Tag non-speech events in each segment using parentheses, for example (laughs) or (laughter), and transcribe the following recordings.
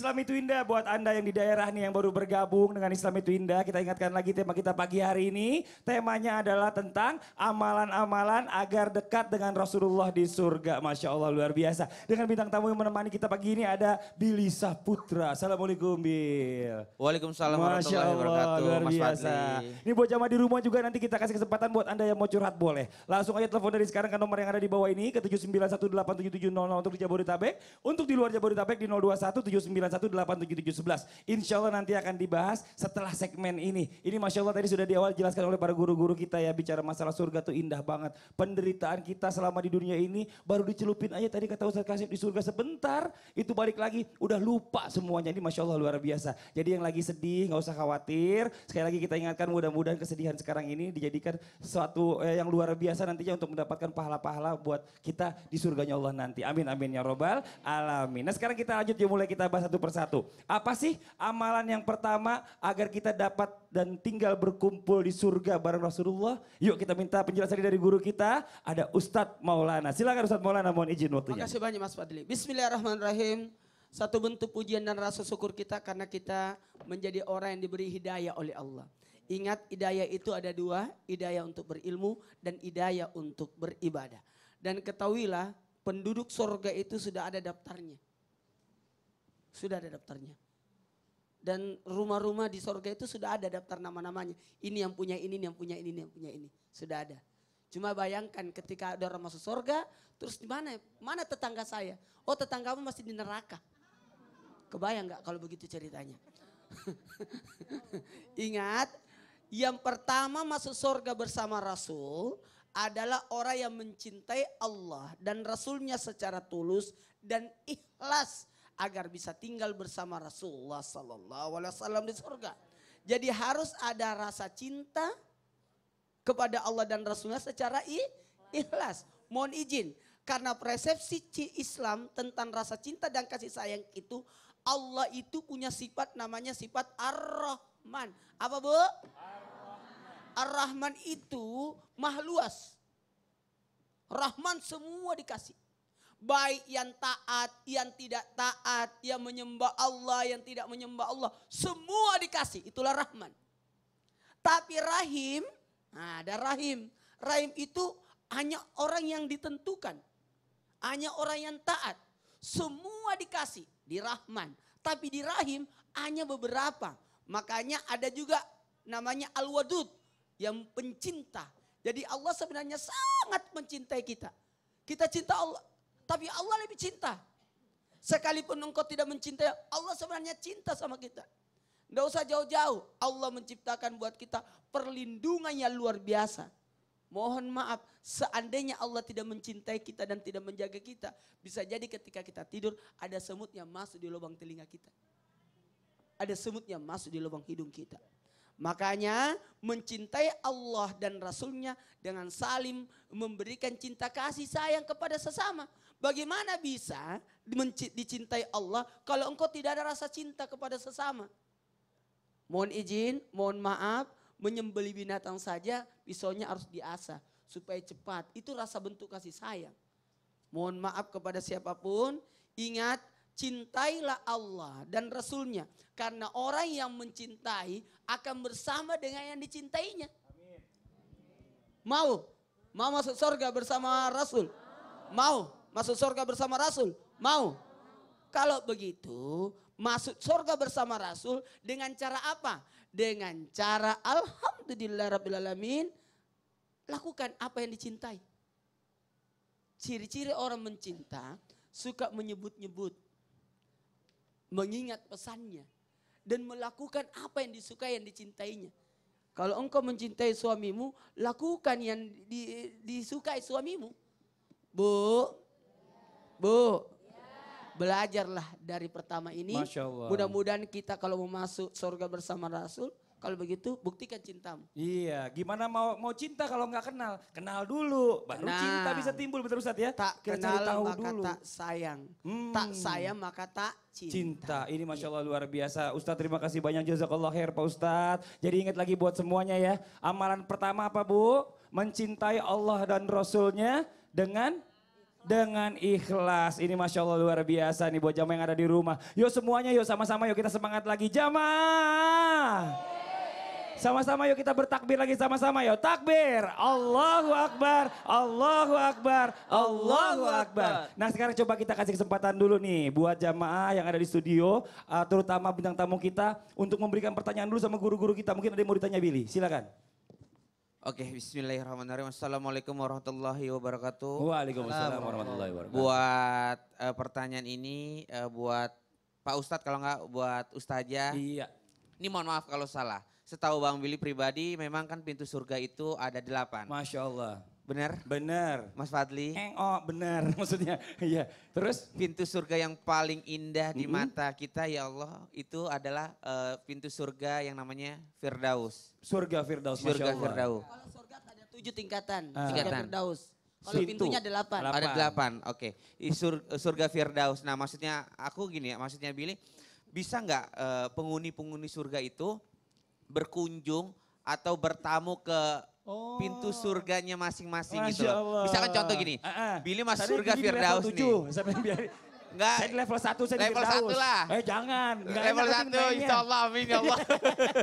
Islam itu indah buat Anda yang di daerah nih yang baru bergabung dengan Islam itu indah. Kita ingatkan lagi tema kita pagi hari ini. Temanya adalah tentang amalan-amalan agar dekat dengan Rasulullah di surga. Masya Allah luar biasa. Dengan bintang tamu yang menemani kita pagi ini ada Billy Saputra. Assalamualaikum Bil. Waalaikumsalam Masya Allah, Luar biasa. Ini buat jamaah di rumah juga nanti kita kasih kesempatan buat Anda yang mau curhat boleh. Langsung aja telepon dari sekarang ke nomor yang ada di bawah ini ke nol untuk di Jabodetabek. Untuk di luar Jabodetabek di 021 0918711. Insya Allah nanti akan dibahas setelah segmen ini. Ini Masya Allah tadi sudah di awal jelaskan oleh para guru-guru kita ya. Bicara masalah surga tuh indah banget. Penderitaan kita selama di dunia ini baru dicelupin aja tadi kata Ustaz Kasib di surga sebentar. Itu balik lagi udah lupa semuanya. Ini Masya Allah luar biasa. Jadi yang lagi sedih nggak usah khawatir. Sekali lagi kita ingatkan mudah-mudahan kesedihan sekarang ini dijadikan suatu eh, yang luar biasa nantinya untuk mendapatkan pahala-pahala buat kita di surganya Allah nanti. Amin amin ya robbal alamin. Nah sekarang kita lanjut ya mulai kita bahas satu persatu. Apa sih amalan yang pertama agar kita dapat dan tinggal berkumpul di surga bareng Rasulullah? Yuk kita minta penjelasan dari guru kita, ada Ustadz Maulana. Silakan Ustadz Maulana mohon izin waktunya. Makasih banyak Mas Fadli. Bismillahirrahmanirrahim. Satu bentuk pujian dan rasa syukur kita karena kita menjadi orang yang diberi hidayah oleh Allah. Ingat hidayah itu ada dua, hidayah untuk berilmu dan hidayah untuk beribadah. Dan ketahuilah penduduk surga itu sudah ada daftarnya. Sudah ada daftarnya. Dan rumah-rumah di sorga itu sudah ada daftar nama-namanya. Ini yang punya ini, ini yang punya ini, ini yang punya ini. Sudah ada. Cuma bayangkan ketika ada orang masuk sorga, terus di mana? Mana tetangga saya? Oh tetanggamu masih di neraka. Kebayang nggak kalau begitu ceritanya? (laughs) Ingat, yang pertama masuk sorga bersama Rasul adalah orang yang mencintai Allah dan Rasulnya secara tulus dan ikhlas agar bisa tinggal bersama Rasulullah Sallallahu Alaihi Wasallam di surga. Jadi harus ada rasa cinta kepada Allah dan Rasulnya secara ikhlas. Mohon izin, karena persepsi Islam tentang rasa cinta dan kasih sayang itu Allah itu punya sifat namanya sifat Ar-Rahman. Apa bu? Ar-Rahman itu mahluas. Rahman semua dikasih baik yang taat, yang tidak taat, yang menyembah Allah, yang tidak menyembah Allah, semua dikasih. Itulah Rahman. Tapi Rahim, nah ada Rahim. Rahim itu hanya orang yang ditentukan. Hanya orang yang taat. Semua dikasih di Rahman. Tapi di Rahim hanya beberapa. Makanya ada juga namanya Al-Wadud yang pencinta. Jadi Allah sebenarnya sangat mencintai kita. Kita cinta Allah, tapi Allah lebih cinta. Sekalipun engkau tidak mencintai, Allah sebenarnya cinta sama kita. Tidak usah jauh-jauh. Allah menciptakan buat kita perlindungan yang luar biasa. Mohon maaf, seandainya Allah tidak mencintai kita dan tidak menjaga kita, bisa jadi ketika kita tidur ada semut yang masuk di lubang telinga kita. Ada semut yang masuk di lubang hidung kita. Makanya mencintai Allah dan Rasulnya dengan salim memberikan cinta kasih sayang kepada sesama. Bagaimana bisa dicintai Allah kalau engkau tidak ada rasa cinta kepada sesama? Mohon izin, mohon maaf, menyembeli binatang saja pisaunya harus diasah supaya cepat. Itu rasa bentuk kasih sayang. Mohon maaf kepada siapapun, ingat cintailah Allah dan Rasulnya. Karena orang yang mencintai akan bersama dengan yang dicintainya. Mau? Mau masuk surga bersama Rasul? Mau? masuk surga bersama Rasul? Mau? Kalau begitu, masuk surga bersama Rasul dengan cara apa? Dengan cara Alhamdulillah lakukan apa yang dicintai. Ciri-ciri orang mencinta, suka menyebut-nyebut, mengingat pesannya, dan melakukan apa yang disukai yang dicintainya. Kalau engkau mencintai suamimu, lakukan yang di, disukai suamimu. Bu, Bu, belajarlah dari pertama ini. Mudah-mudahan kita kalau mau masuk surga bersama Rasul, kalau begitu buktikan cintamu. Iya, gimana mau mau cinta kalau nggak kenal? Kenal dulu, baru nah, cinta bisa timbul betul Ustaz ya. Tak Kita kenal tahu maka dulu. tak sayang. Hmm. Tak sayang maka tak cinta. Cinta, ini Masya iya. Allah luar biasa. Ustaz terima kasih banyak jazakallah khair Pak Ustaz. Jadi ingat lagi buat semuanya ya. Amalan pertama apa Bu? Mencintai Allah dan Rasulnya dengan dengan ikhlas. Ini Masya Allah luar biasa nih buat jamaah yang ada di rumah. Yuk semuanya yuk sama-sama yuk kita semangat lagi. Jamaah. Sama-sama yuk kita bertakbir lagi sama-sama yuk. Takbir. Allahu Akbar. Allahu Akbar. Allahu Akbar. Nah sekarang coba kita kasih kesempatan dulu nih. Buat jamaah yang ada di studio. Eh, terutama bintang tamu kita. Untuk memberikan pertanyaan dulu sama guru-guru kita. Mungkin ada yang mau ditanya Billy. Silakan. Oke, okay, bismillahirrahmanirrahim. Assalamualaikum warahmatullahi wabarakatuh. Waalaikumsalam warahmatullahi wabarakatuh. Buat uh, pertanyaan ini, uh, buat Pak Ustadz kalau enggak buat Ustazah. Iya. Ini mohon maaf kalau salah. Setahu Bang Billy pribadi, memang kan pintu surga itu ada delapan. Masya Allah. Benar? Benar. Mas Fadli? Eng, oh benar (laughs) maksudnya. Iya. Terus? Pintu surga yang paling indah di mm -hmm. mata kita ya Allah itu adalah uh, pintu surga yang namanya Firdaus. Surga Firdaus, Surga Firdaus. Kalau surga ada tujuh tingkatan. Uh. Tingkatan. Firdaus. Kalau pintunya ada delapan. delapan. Ada delapan, oke. Okay. Sur, surga Firdaus. Nah maksudnya aku gini ya, maksudnya Billy, bisa nggak eh, penghuni-penghuni surga itu berkunjung atau bertamu ke Oh. Pintu surganya masing-masing gitu loh. Misalkan contoh gini, uh -uh. Billy masuk surga Firdaus nih. Enggak. Saya di level 1, saya level di Level lah. Eh jangan. Enggak level 1, insya Allah, amin ya Allah.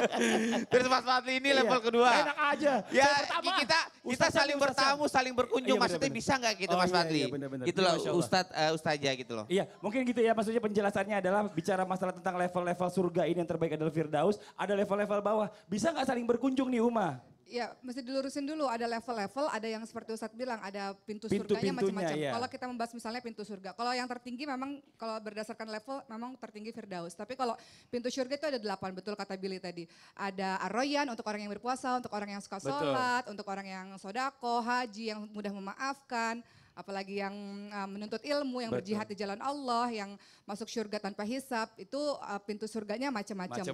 (laughs) Terus Mas Fatih ini iya. level kedua. Enak aja. Ya, pertama. kita kita saling bertamu, saling berkunjung. Iya, maksudnya bisa enggak gitu oh, Mas Fatih? Iya, iya, bener, Gitu iya, loh, ya, Ustaz, uh, Ustazah gitu loh. Iya, mungkin gitu ya. Maksudnya penjelasannya adalah bicara masalah tentang level-level surga ini yang terbaik adalah Firdaus. Ada level-level bawah. Bisa enggak saling berkunjung nih Uma? Ya, mesti dilurusin dulu. Ada level-level, ada yang seperti Ustadz bilang, ada pintu, pintu surganya macam-macam. Iya. Kalau kita membahas misalnya pintu surga, kalau yang tertinggi memang kalau berdasarkan level memang tertinggi Firdaus. Tapi kalau pintu surga itu ada delapan, betul kata Billy tadi. Ada Arroyan untuk orang yang berpuasa, untuk orang yang suka sholat, untuk orang yang sodako, haji, yang mudah memaafkan apalagi yang uh, menuntut ilmu, yang Betul. berjihad di jalan Allah, yang masuk surga tanpa hisap, itu uh, pintu surganya macam-macam.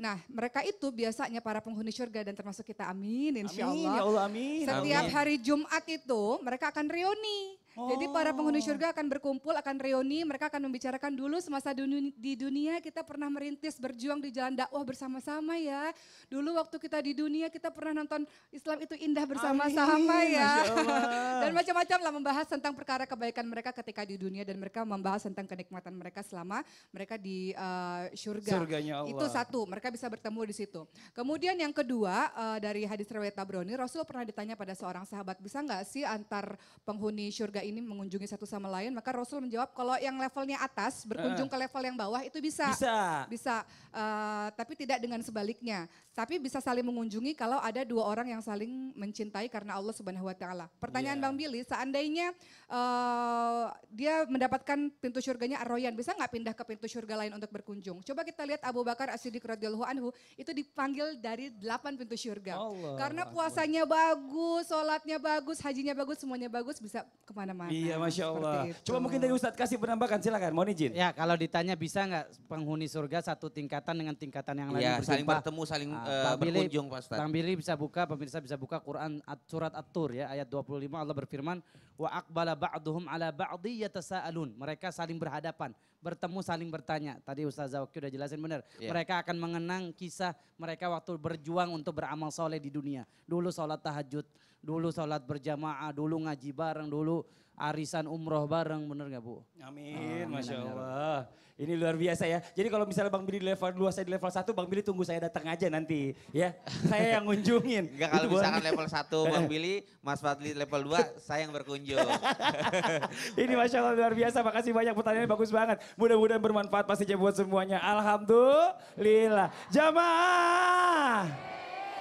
Nah, mereka itu biasanya para penghuni surga dan termasuk kita. Amin, insya amin, Ya Allah amin. Setiap amin. hari Jumat itu mereka akan reuni jadi para penghuni oh. surga akan berkumpul, akan reuni, mereka akan membicarakan dulu semasa dunia, di dunia kita pernah merintis berjuang di jalan dakwah bersama-sama ya. Dulu waktu kita di dunia kita pernah nonton Islam itu indah bersama-sama ya. (laughs) dan macam-macam lah membahas tentang perkara kebaikan mereka ketika di dunia dan mereka membahas tentang kenikmatan mereka selama mereka di uh, surga. Surganya Allah. Itu satu, mereka bisa bertemu di situ. Kemudian yang kedua uh, dari hadis riwayat Tabroni, Rasul pernah ditanya pada seorang sahabat, bisa nggak sih antar penghuni surga ini mengunjungi satu sama lain, maka Rasul menjawab kalau yang levelnya atas berkunjung uh. ke level yang bawah itu bisa. Bisa. Bisa, uh, tapi tidak dengan sebaliknya. Tapi bisa saling mengunjungi kalau ada dua orang yang saling mencintai karena Allah Subhanahu wa taala. Pertanyaan yeah. Bang Billy, seandainya uh, dia mendapatkan pintu surganya Ar-Royan bisa nggak pindah ke pintu surga lain untuk berkunjung? Coba kita lihat Abu Bakar As-Siddiq radhiyallahu anhu itu dipanggil dari delapan pintu surga. Allah. Karena puasanya bagus, sholatnya bagus, hajinya bagus, semuanya bagus bisa kemana kemana-mana. Iya Masya Allah. Coba mungkin dari Ustadz kasih penambahan silakan mohon izin. Ya kalau ditanya bisa nggak penghuni surga satu tingkatan dengan tingkatan yang lain. Ya berjumpa. saling bertemu saling uh, berkunjung Pak Ustadz. Bang Billy bisa buka pemirsa bisa buka Quran surat At-Tur ya ayat 25 Allah berfirman. Wa akbala ba'duhum ala ba'di yatasa'alun. Mereka saling berhadapan bertemu saling bertanya. Tadi Ustaz Zawaki udah jelasin benar. Yeah. Mereka akan mengenang kisah mereka waktu berjuang untuk beramal soleh di dunia. Dulu sholat tahajud, dulu sholat berjamaah, dulu ngaji bareng, dulu arisan umroh bareng, bener nggak Bu? Amin, oh, Masya Allah. Ini luar biasa ya. Jadi kalau misalnya Bang Billy di level 2, saya di level 1, Bang Billy tunggu saya datang aja nanti. Ya, saya yang ngunjungin. Enggak kalau misalkan level 1 Bang (laughs) Billy, Mas Fadli level 2, saya yang berkunjung. (laughs) ini Masya Allah luar biasa, makasih banyak pertanyaan, bagus banget. Mudah-mudahan bermanfaat pastinya buat semuanya. Alhamdulillah. Jamaah!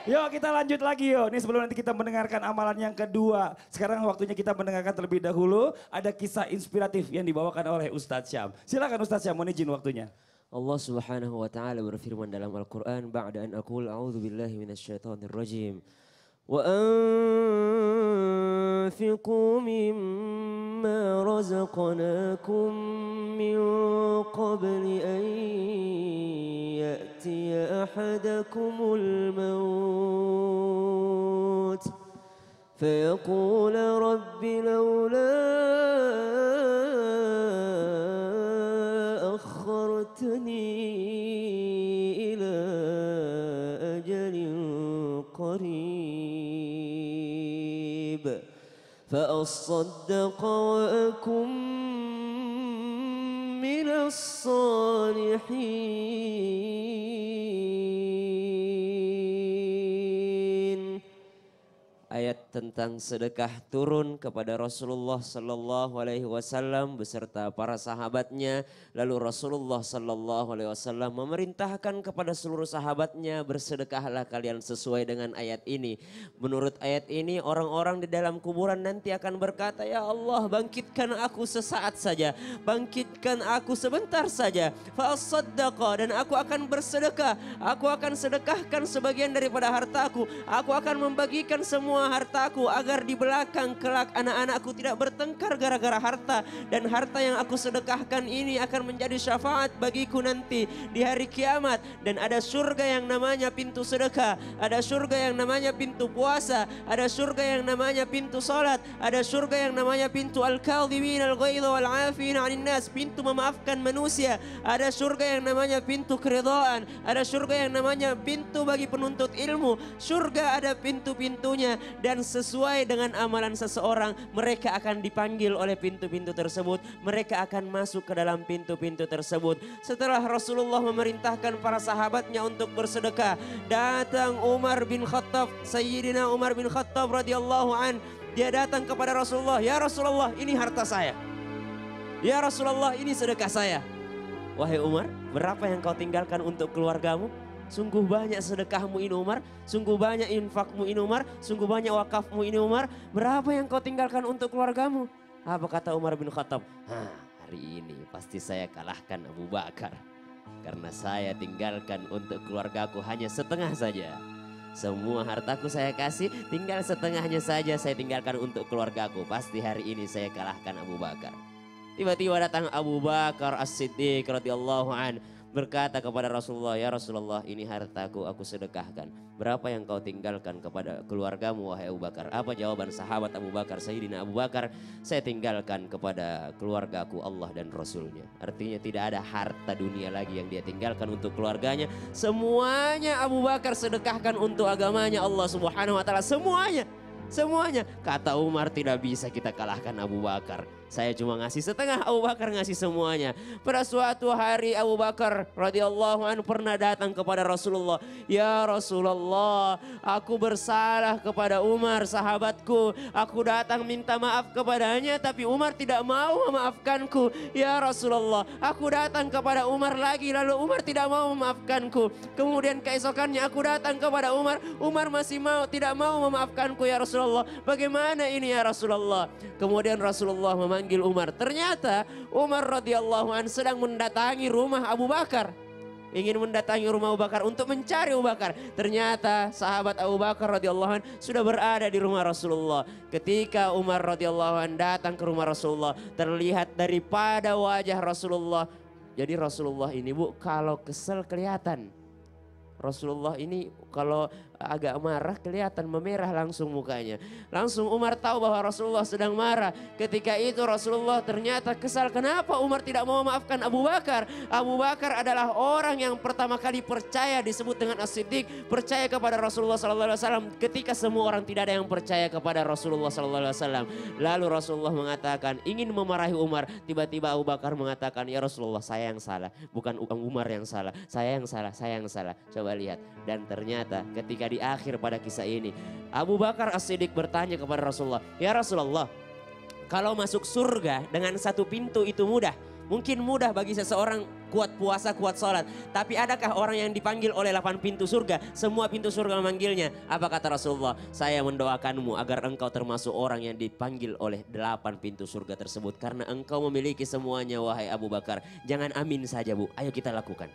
Yuk kita lanjut lagi yuk. Ini sebelum nanti kita mendengarkan amalan yang kedua. Sekarang waktunya kita mendengarkan terlebih dahulu. Ada kisah inspiratif yang dibawakan oleh Ustadz Syam. Silakan Ustadz Syam, mohon izin waktunya. Allah Subhanahu wa taala berfirman dalam Al-Qur'an ba'da an aqul a'udzu billahi minasyaitonir rajim wa anfiqu mimma razaqanakum min qabli an يأتي أحدكم الموت فيقول رب لولا أخرتني إلى أجل قريب فأصدق وأكن من الصالحين tentang sedekah turun kepada Rasulullah Sallallahu Alaihi Wasallam beserta para sahabatnya. Lalu Rasulullah Sallallahu Alaihi Wasallam memerintahkan kepada seluruh sahabatnya bersedekahlah kalian sesuai dengan ayat ini. Menurut ayat ini orang-orang di dalam kuburan nanti akan berkata ya Allah bangkitkan aku sesaat saja. Bangkitkan aku sebentar saja. Fa'asaddaqa dan aku akan bersedekah. Aku akan sedekahkan sebagian daripada hartaku. Aku akan membagikan semua harta hartaku agar di belakang kelak anak-anakku tidak bertengkar gara-gara harta dan harta yang aku sedekahkan ini akan menjadi syafaat bagiku nanti di hari kiamat dan ada surga yang namanya pintu sedekah ada surga yang namanya pintu puasa ada surga yang namanya pintu salat ada surga yang namanya pintu al-kadhimin al-ghaidha wal afina 'anil nas pintu memaafkan manusia ada surga yang namanya pintu keridhaan ada surga yang namanya pintu bagi penuntut ilmu surga ada pintu-pintunya dan sesuai dengan amalan seseorang, mereka akan dipanggil oleh pintu-pintu tersebut. Mereka akan masuk ke dalam pintu-pintu tersebut. Setelah Rasulullah memerintahkan para sahabatnya untuk bersedekah, datang Umar bin Khattab, Sayyidina Umar bin Khattab radhiyallahu an, dia datang kepada Rasulullah, "Ya Rasulullah, ini harta saya." "Ya Rasulullah, ini sedekah saya." Wahai Umar, berapa yang kau tinggalkan untuk keluargamu? Sungguh banyak sedekahmu ini Umar. Sungguh banyak infakmu ini Umar. Sungguh banyak wakafmu ini Umar. Berapa yang kau tinggalkan untuk keluargamu? Apa kata Umar bin Khattab? Hah, hari ini pasti saya kalahkan Abu Bakar. Karena saya tinggalkan untuk keluargaku hanya setengah saja. Semua hartaku saya kasih, tinggal setengahnya saja saya tinggalkan untuk keluargaku. Pasti hari ini saya kalahkan Abu Bakar. Tiba-tiba datang Abu Bakar As-Siddiq radhiyallahu an berkata kepada Rasulullah, "Ya Rasulullah, ini hartaku aku sedekahkan. Berapa yang kau tinggalkan kepada keluargamu wahai Abu Bakar?" Apa jawaban sahabat Abu Bakar? Sayyidina Abu Bakar, "Saya tinggalkan kepada keluargaku Allah dan Rasulnya." Artinya tidak ada harta dunia lagi yang dia tinggalkan untuk keluarganya. Semuanya Abu Bakar sedekahkan untuk agamanya Allah Subhanahu wa taala. Semuanya. Semuanya. Kata Umar tidak bisa kita kalahkan Abu Bakar. Saya cuma ngasih setengah, Abu Bakar ngasih semuanya. Pada suatu hari Abu Bakar radhiyallahu anhu pernah datang kepada Rasulullah. Ya Rasulullah, aku bersalah kepada Umar sahabatku. Aku datang minta maaf kepadanya tapi Umar tidak mau memaafkanku. Ya Rasulullah, aku datang kepada Umar lagi lalu Umar tidak mau memaafkanku. Kemudian keesokannya aku datang kepada Umar, Umar masih mau tidak mau memaafkanku ya Rasulullah. Bagaimana ini ya Rasulullah? Kemudian Rasulullah memang memanggil Umar. Ternyata Umar radhiyallahu an sedang mendatangi rumah Abu Bakar. Ingin mendatangi rumah Abu Bakar untuk mencari Abu Bakar. Ternyata sahabat Abu Bakar radhiyallahu an sudah berada di rumah Rasulullah. Ketika Umar radhiyallahu an datang ke rumah Rasulullah, terlihat daripada wajah Rasulullah. Jadi Rasulullah ini Bu kalau kesel kelihatan Rasulullah ini kalau agak marah kelihatan memerah langsung mukanya. Langsung Umar tahu bahwa Rasulullah sedang marah. Ketika itu Rasulullah ternyata kesal. Kenapa Umar tidak mau memaafkan Abu Bakar? Abu Bakar adalah orang yang pertama kali percaya disebut dengan as Percaya kepada Rasulullah SAW ketika semua orang tidak ada yang percaya kepada Rasulullah SAW. Lalu Rasulullah mengatakan ingin memarahi Umar. Tiba-tiba Abu Bakar mengatakan ya Rasulullah saya yang salah. Bukan Umar yang salah. Saya yang salah, saya yang salah. Coba Coba lihat. Dan ternyata ketika di akhir pada kisah ini. Abu Bakar As-Siddiq bertanya kepada Rasulullah. Ya Rasulullah kalau masuk surga dengan satu pintu itu mudah. Mungkin mudah bagi seseorang kuat puasa, kuat sholat. Tapi adakah orang yang dipanggil oleh 8 pintu surga, semua pintu surga memanggilnya? Apa kata Rasulullah? Saya mendoakanmu agar engkau termasuk orang yang dipanggil oleh delapan pintu surga tersebut. Karena engkau memiliki semuanya wahai Abu Bakar. Jangan amin saja bu, ayo kita lakukan.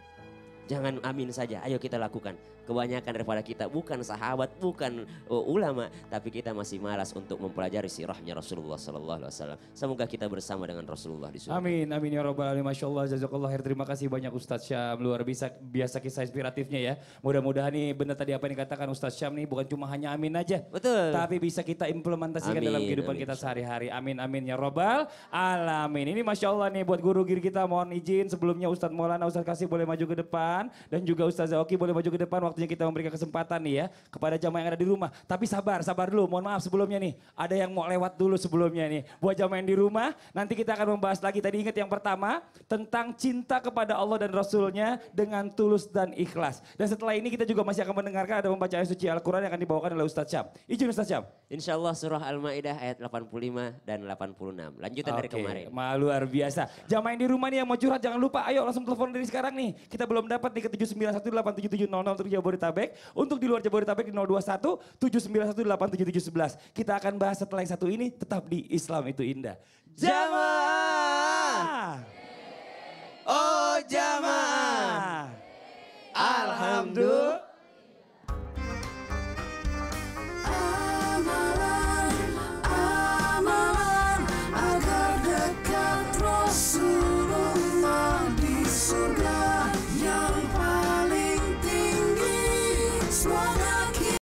Jangan amin saja, ayo kita lakukan. Kebanyakan daripada kita bukan sahabat, bukan uh, ulama, tapi kita masih malas untuk mempelajari sirahnya Rasulullah sallallahu alaihi wasallam. Semoga kita bersama dengan Rasulullah di surga. Amin, amin ya robbal alamin. Allah, jazakallah khair. Terima kasih banyak Ustaz Syam luar biasa biasa kisah inspiratifnya ya. Mudah-mudahan nih benar tadi apa yang dikatakan Ustaz Syam nih bukan cuma hanya amin aja. Betul. Tapi bisa kita implementasikan amin, dalam kehidupan amin. kita sehari-hari. Amin amin ya robbal alamin. Ini Masya Allah nih buat guru guru kita mohon izin sebelumnya Ustaz Maulana Ustaz Kasih boleh maju ke depan depan dan juga Ustazah Oki boleh maju ke depan waktunya kita memberikan kesempatan nih ya kepada jamaah yang ada di rumah. Tapi sabar, sabar dulu. Mohon maaf sebelumnya nih. Ada yang mau lewat dulu sebelumnya nih. Buat jamaah yang di rumah, nanti kita akan membahas lagi. Tadi ingat yang pertama tentang cinta kepada Allah dan Rasulnya dengan tulus dan ikhlas. Dan setelah ini kita juga masih akan mendengarkan ada pembacaan suci Al-Quran yang akan dibawakan oleh Ustaz Syam. Izin Ustaz Syam. Insya Allah surah Al-Ma'idah ayat 85 dan 86. Lanjutan okay. dari kemarin. Malu luar biasa. Jamaah yang di rumah nih yang mau curhat jangan lupa. Ayo langsung telepon dari sekarang nih. Kita belum dapat dapat nih ke 7918770 untuk Jabodetabek. Untuk di luar Jabodetabek di 021 7918771. Kita akan bahas setelah yang satu ini tetap di Islam itu indah. Jamaah. Oh jamaah. Alhamdulillah.